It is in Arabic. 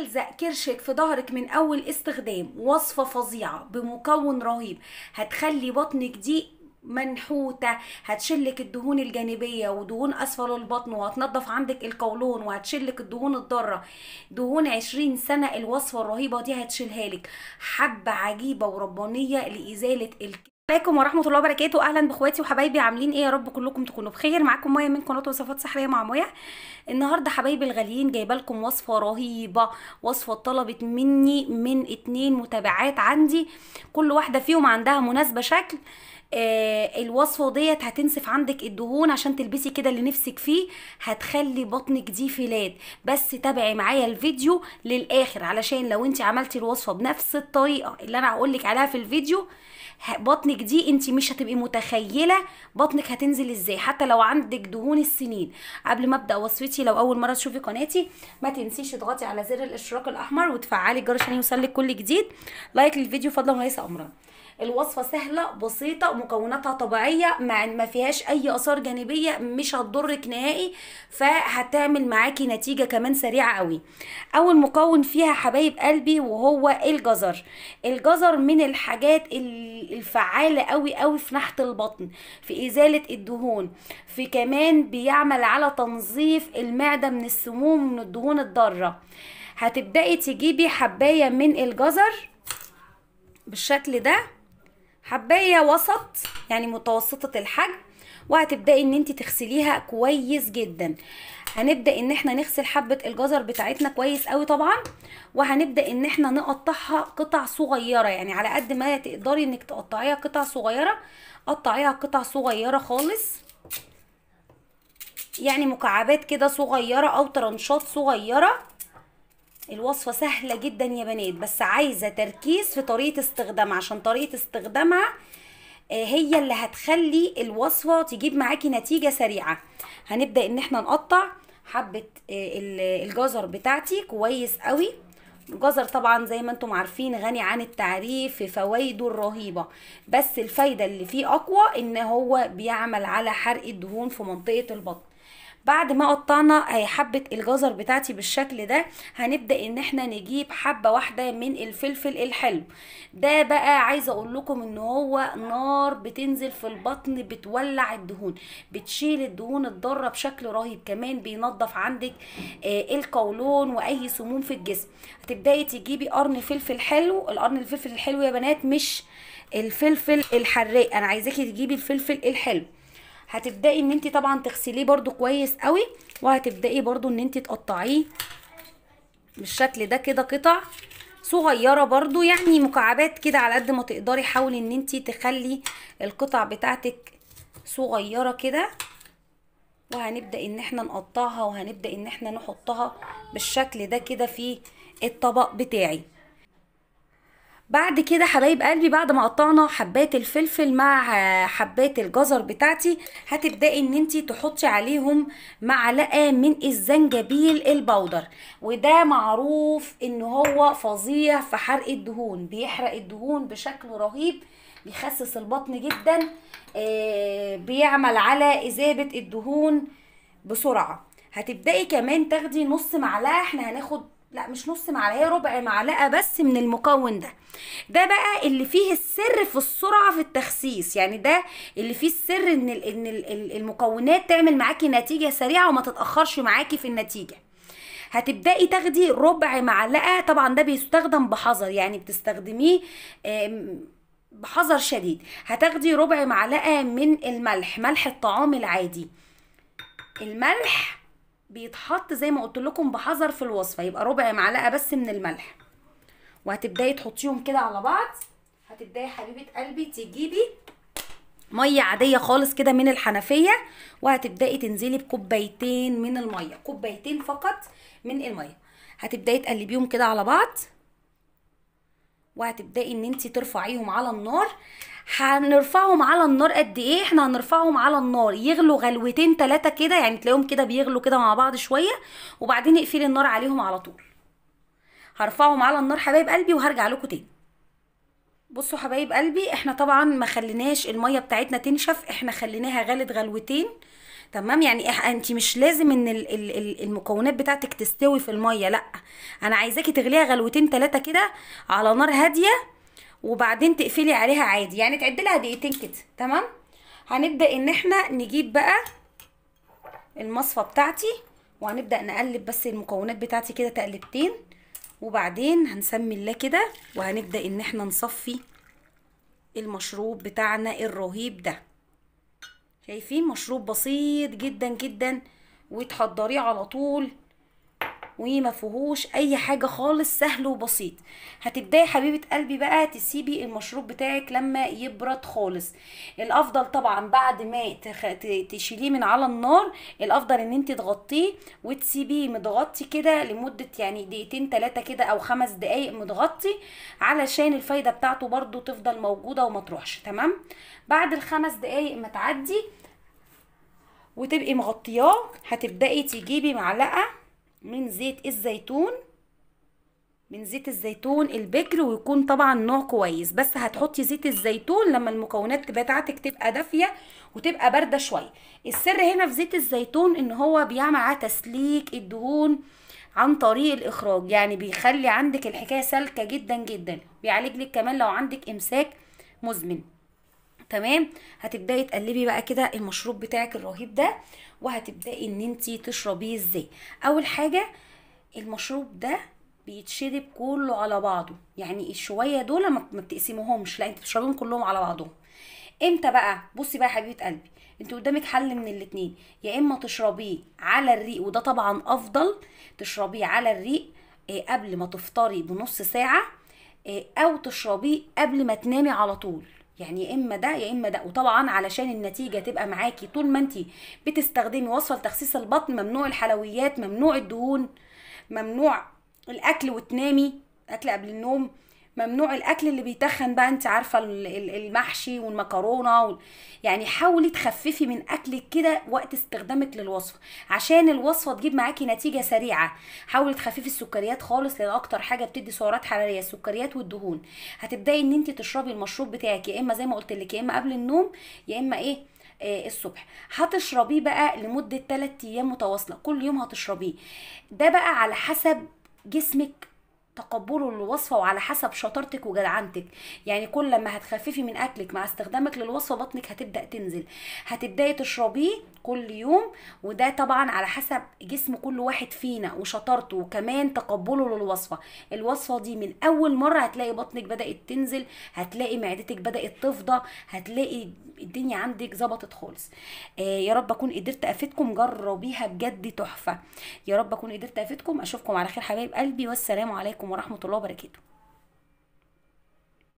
هيلزق كرشك في ظهرك من اول استخدام وصفه فظيعه بمكون رهيب هتخلي بطنك دي منحوتة هتشلك الدهون الجانبية ودهون أسفل البطن وهتنضف عندك القولون وهتشلك الدهون الضارة دهون عشرين سنة الوصفة الرهيبة دي هتشلها لك حبة عجيبة وربانية لإزالة الك... عليكم ورحمه الله وبركاته اهلا باخواتي وحبايبي عاملين ايه يا رب كلكم تكونوا بخير معاكم مايا من قناه وصفات سحريه مع مايا النهارده حبايبي الغاليين جايبه لكم وصفه رهيبه وصفه طلبت مني من اتنين متابعات عندي كل واحده فيهم عندها مناسبه شكل آه، الوصفه ديت هتنسف عندك الدهون عشان تلبسي كده اللي نفسك فيه هتخلي بطنك دي فيلاد بس تابعي معايا الفيديو للاخر علشان لو انت عملتي الوصفه بنفس الطريقه اللي انا هقول لك عليها في الفيديو بطنك دي انت مش هتبقي متخيله بطنك هتنزل ازاي حتى لو عندك دهون السنين قبل ما ابدا وصفتي لو اول مره تشوفي قناتي ما تنسيش تضغطي على زر الاشتراك الاحمر وتفعلي الجرس عشان يوصلك كل جديد لايك للفيديو فضلا وليس امرا الوصفه سهله بسيطه مكوناتها طبيعيه مع ما فيهاش اي اثار جانبيه مش هتضرك نهائي فهتعمل معاكي نتيجه كمان سريعه قوي اول مكون فيها حبايب قلبي وهو الجزر الجزر من الحاجات الفعاله قوي قوي في نحت البطن في ازاله الدهون في كمان بيعمل على تنظيف المعده من السموم من الدهون الضاره هتبداي تجيبي حبايه من الجزر بالشكل ده حبايه وسط يعني متوسطه الحجم وهتبداي ان انت تغسليها كويس جدا هنبدا ان احنا نغسل حبه الجزر بتاعتنا كويس قوي طبعا وهنبدا ان احنا نقطعها قطع صغيره يعني على قد ما تقدري انك تقطعيها قطع صغيره قطعيها قطع صغيره خالص يعني مكعبات كده صغيره او ترنشات صغيره الوصفة سهلة جدا يا بنات بس عايزة تركيز في طريقة استخدامها عشان طريقة استخدامها آه، هي اللي هتخلي الوصفة تجيب معاكي نتيجة سريعة هنبدأ ان احنا نقطع حبة آه، الجزر بتاعتي كويس قوي الجزر طبعا زي ما انتم عارفين غني عن التعريف في فوائده الرهيبة بس الفايدة اللي فيه اقوى ان هو بيعمل على حرق الدهون في منطقة البطن بعد ما قطعنا آه، حبه الجزر بتاعتي بالشكل ده هنبدا ان احنا نجيب حبه واحده من الفلفل الحلو ده بقى عايزه اقول لكم ان هو نار بتنزل في البطن بتولع الدهون بتشيل الدهون الضاره بشكل رهيب كمان بينظف عندك آه، القولون واي سموم في الجسم هتبداي تجيبي قرن فلفل حلو القرن الفلفل الحلو يا بنات مش الفلفل الحراق انا عايزاكي تجيبي الفلفل الحلو هتبداي ان انت طبعا تغسليه برده كويس قوي وهتبداي برده ان انت تقطعيه بالشكل ده كده قطع صغيره برده يعني مكعبات كده على قد ما تقدري حاولي ان انت تخلي القطع بتاعتك صغيره كده وهنبدا ان احنا نقطعها وهنبدا ان احنا نحطها بالشكل ده كده في الطبق بتاعي بعد كده حبايب قلبي بعد ما قطعنا حبات الفلفل مع حبات الجزر بتاعتي هتبداي ان انت تحطي عليهم معلقه من الزنجبيل البودر وده معروف ان هو فظيع في حرق الدهون بيحرق الدهون بشكل رهيب بيخسس البطن جدا آه، بيعمل على اذابه الدهون بسرعه هتبداي كمان تاخدي نص معلقه احنا هناخد لا مش نص معلقه ربع معلقه بس من المكون ده ده بقى اللي فيه السر في السرعه في التخسيس يعني ده اللي فيه السر ان ان المكونات تعمل معاكي نتيجه سريعه وما تتاخرش معاكي في النتيجه هتبداي تاخدي ربع معلقه طبعا ده بيستخدم بحذر يعني بتستخدميه بحذر شديد هتاخدي ربع معلقه من الملح ملح الطعام العادي الملح بيتحط زي ما قلت لكم بحذر في الوصفه يبقى ربع معلقه بس من الملح وهتبداي تحطيهم كده على بعض هتبداي حبيبه قلبي تجيبي ميه عاديه خالص كده من الحنفيه وهتبداي تنزلي بكوبايتين من الميه كوبايتين فقط من الميه هتبداي تقلبيهم كده على بعض وهتبداي ان انت ترفعيهم على النار هنرفعهم على النار قد ايه احنا هنرفعهم على النار يغلوا غلوتين ثلاثه كده يعني تلاقيهم كده بيغلوا كده مع بعض شويه وبعدين اقفلي النار عليهم على طول هرفعهم على النار حبايب قلبي وهرجع لكم تاني بصوا حبايب قلبي احنا طبعا ما خليناش الميه بتاعتنا تنشف احنا خليناها غلت غلوتين تمام يعني انت مش لازم ان ال ال المكونات بتاعتك تستوي في الميه لا انا عايزاكي تغليها غلوتين ثلاثه كده على نار هاديه وبعدين تقفلي عليها عادي يعني تعدي لها دقيقتين كده تمام هنبدا ان احنا نجيب بقى المصفى بتاعتي وهنبدا نقلب بس المكونات بتاعتي كده تقلبتين وبعدين هنسمي الله كده وهنبدا ان احنا نصفي المشروب بتاعنا الرهيب ده شايفين مشروب بسيط جدا جدا وتحضريه على طول وما فيهوش اي حاجه خالص سهل وبسيط هتبداي حبيبه قلبي بقى تسيبي المشروب بتاعك لما يبرد خالص الافضل طبعا بعد ما تشيليه من على النار الافضل ان انت تغطيه وتسيبيه متغطي كده لمده يعني دقيقتين ثلاثه كده او خمس دقائق متغطي علشان الفايده بتاعته برده تفضل موجوده وما تروحش تمام بعد الخمس دقائق ما تعدي وتبقي مغطياه هتبدأي تجيبي معلقة من زيت الزيتون من زيت الزيتون البكر ويكون طبعا نوع كويس بس هتحطي زيت الزيتون لما المكونات بتاعتك تبقى دافيه وتبقى بارده شويه السر هنا في زيت الزيتون ان هو بيعمل على تسليك الدهون عن طريق الاخراج يعني بيخلي عندك الحكايه سلكة جدا جدا بيعالج لك كمان لو عندك امساك مزمن تمام هتبداي تقلبي بقى كده المشروب بتاعك الرهيب ده وهتبداي ان انت تشربيه ازاي اول حاجه المشروب ده بيتشرب كله على بعضه يعني الشويه دول ما بتقسموهمش لا انت بتشربيهم كلهم على بعضهم امتى بقى بصي بقى يا حبيبه قلبي انت قدامك حل من الاتنين يا اما تشربيه على الريق وده طبعا افضل تشربيه على الريق آه، قبل ما تفطري بنص ساعه آه، او تشربيه قبل ما تنامي على طول يعني يا اما ده يا اما ده وطبعا علشان النتيجه تبقى معاكي طول ما انت بتستخدمي وصفه لتخسيس البطن ممنوع الحلويات ممنوع الدهون ممنوع الاكل وتنامي اكل قبل النوم ممنوع الاكل اللي بيتخن بقى انت عارفه المحشي والمكرونه وال... يعني حاولي تخففي من اكلك كده وقت استخدامك للوصفه عشان الوصفه تجيب معاكي نتيجه سريعه حاولي تخففي السكريات خالص لان اكتر حاجه بتدي سعرات حراريه السكريات والدهون هتبداي ان انت تشربي المشروب بتاعك يا اما زي ما قلت لك يا اما قبل النوم يا اما ايه آه، الصبح هتشربيه بقى لمده 3 ايام متواصله كل يوم هتشربيه ده بقى على حسب جسمك تقبله للوصفه وعلى حسب شطارتك وجدعنتك يعني كل لما هتخففي من اكلك مع استخدامك للوصفه بطنك هتبدا تنزل هتبداي تشربيه كل يوم وده طبعا على حسب جسم كل واحد فينا وشطارته وكمان تقبله للوصفه الوصفه دي من اول مره هتلاقي بطنك بدات تنزل هتلاقي معدتك بدات تفضى هتلاقي الدنيا عندك ظبطت خالص آه يا رب اكون قدرت افيدكم جربيها بجد تحفه يا رب اكون قدرت افيدكم اشوفكم على خير حبايب قلبي والسلام عليكم ورحمه الله وبركاته